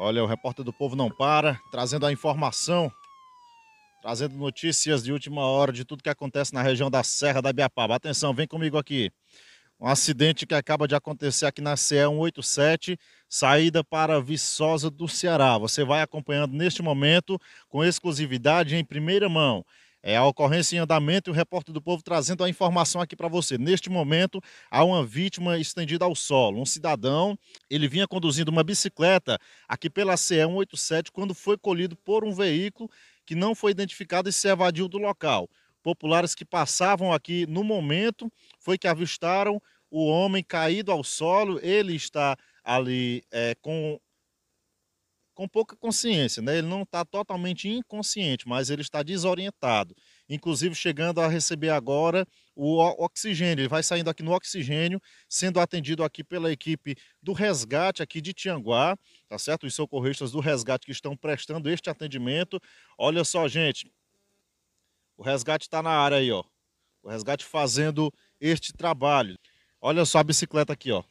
Olha, o repórter do Povo não para, trazendo a informação, trazendo notícias de última hora de tudo que acontece na região da Serra da Biapaba. Atenção, vem comigo aqui. Um acidente que acaba de acontecer aqui na CE 187, saída para Viçosa do Ceará. Você vai acompanhando neste momento com exclusividade em primeira mão. É a ocorrência em andamento e o repórter do povo trazendo a informação aqui para você. Neste momento, há uma vítima estendida ao solo. Um cidadão, ele vinha conduzindo uma bicicleta aqui pela CE 187 quando foi colhido por um veículo que não foi identificado e se evadiu do local. Populares que passavam aqui no momento foi que avistaram o homem caído ao solo. Ele está ali é, com com pouca consciência, né? Ele não está totalmente inconsciente, mas ele está desorientado. Inclusive chegando a receber agora o oxigênio. Ele vai saindo aqui no oxigênio, sendo atendido aqui pela equipe do resgate aqui de Tianguá, tá certo? Os socorristas do resgate que estão prestando este atendimento. Olha só, gente. O resgate está na área aí, ó. O resgate fazendo este trabalho. Olha só a bicicleta aqui, ó.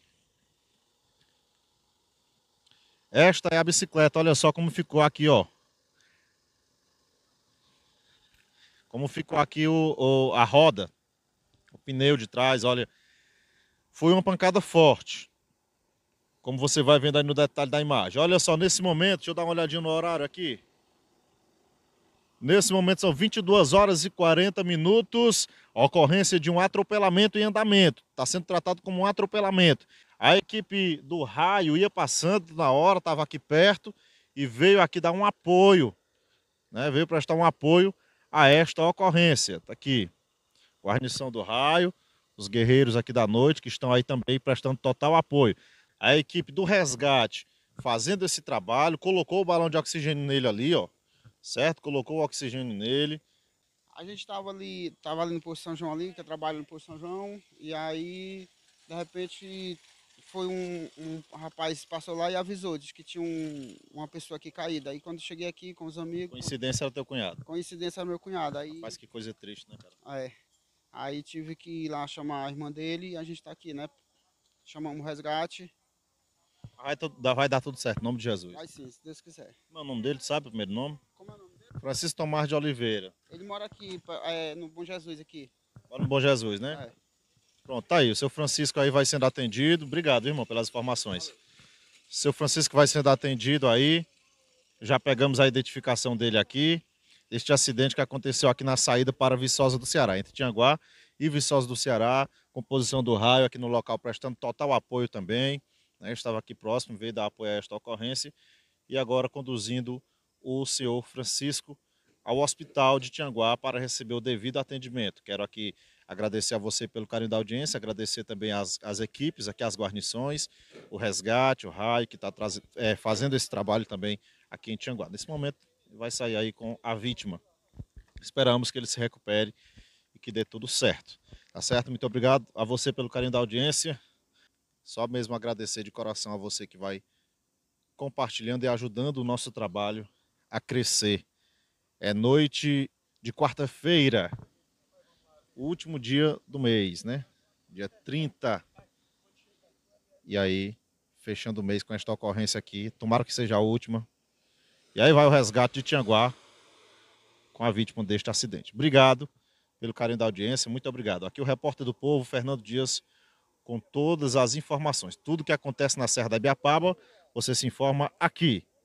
Esta é a bicicleta, olha só como ficou aqui, ó. Como ficou aqui o, o, a roda, o pneu de trás, olha. Foi uma pancada forte, como você vai vendo aí no detalhe da imagem. Olha só, nesse momento, deixa eu dar uma olhadinha no horário aqui. Nesse momento são 22 horas e 40 minutos, ocorrência de um atropelamento em andamento. Está sendo tratado como um atropelamento. A equipe do raio ia passando na hora, estava aqui perto e veio aqui dar um apoio, né? veio prestar um apoio a esta ocorrência. Está aqui, guarnição do raio, os guerreiros aqui da noite que estão aí também prestando total apoio. A equipe do resgate fazendo esse trabalho, colocou o balão de oxigênio nele ali, ó, certo? Colocou o oxigênio nele. A gente estava ali, tava ali no posto São João ali, que trabalha trabalho no posto São João, e aí de repente foi um, um, rapaz passou lá e avisou, disse que tinha um, uma pessoa aqui caída. Aí quando cheguei aqui com os amigos. Coincidência é o teu cunhado. Coincidência é meu cunhado. Aí, Mas que coisa triste, né, cara? É. Aí tive que ir lá chamar a irmã dele e a gente tá aqui, né? Chamamos o resgate. Vai, vai dar tudo certo, em nome de Jesus. Vai sim, se Deus quiser. o nome dele? Tu sabe o primeiro nome? Como é o nome dele? Francisco Tomás de Oliveira. Ele mora aqui, é, no Bom Jesus aqui. Mora no Bom Jesus, né? É. Pronto, tá aí. O seu Francisco aí vai sendo atendido. Obrigado, irmão, pelas informações. O seu Francisco vai sendo atendido aí. Já pegamos a identificação dele aqui. Este acidente que aconteceu aqui na saída para Viçosa do Ceará, entre Tianguá e Viçosa do Ceará. Composição do raio aqui no local prestando total apoio também. Né? Estava aqui próximo, veio dar apoio a esta ocorrência. E agora conduzindo o senhor Francisco ao hospital de Tianguá para receber o devido atendimento. Quero aqui Agradecer a você pelo carinho da audiência, agradecer também às, equipes, aqui as guarnições, o Resgate, o RAI, que está é, fazendo esse trabalho também aqui em Tianguá. Nesse momento, vai sair aí com a vítima. Esperamos que ele se recupere e que dê tudo certo. Tá certo? Muito obrigado a você pelo carinho da audiência. Só mesmo agradecer de coração a você que vai compartilhando e ajudando o nosso trabalho a crescer. É noite de quarta-feira, o último dia do mês, né? Dia 30. E aí, fechando o mês com esta ocorrência aqui. Tomara que seja a última. E aí vai o resgate de Tianguá com a vítima deste acidente. Obrigado pelo carinho da audiência, muito obrigado. Aqui o repórter do povo, Fernando Dias, com todas as informações. Tudo que acontece na Serra da Ibiapaba, você se informa aqui.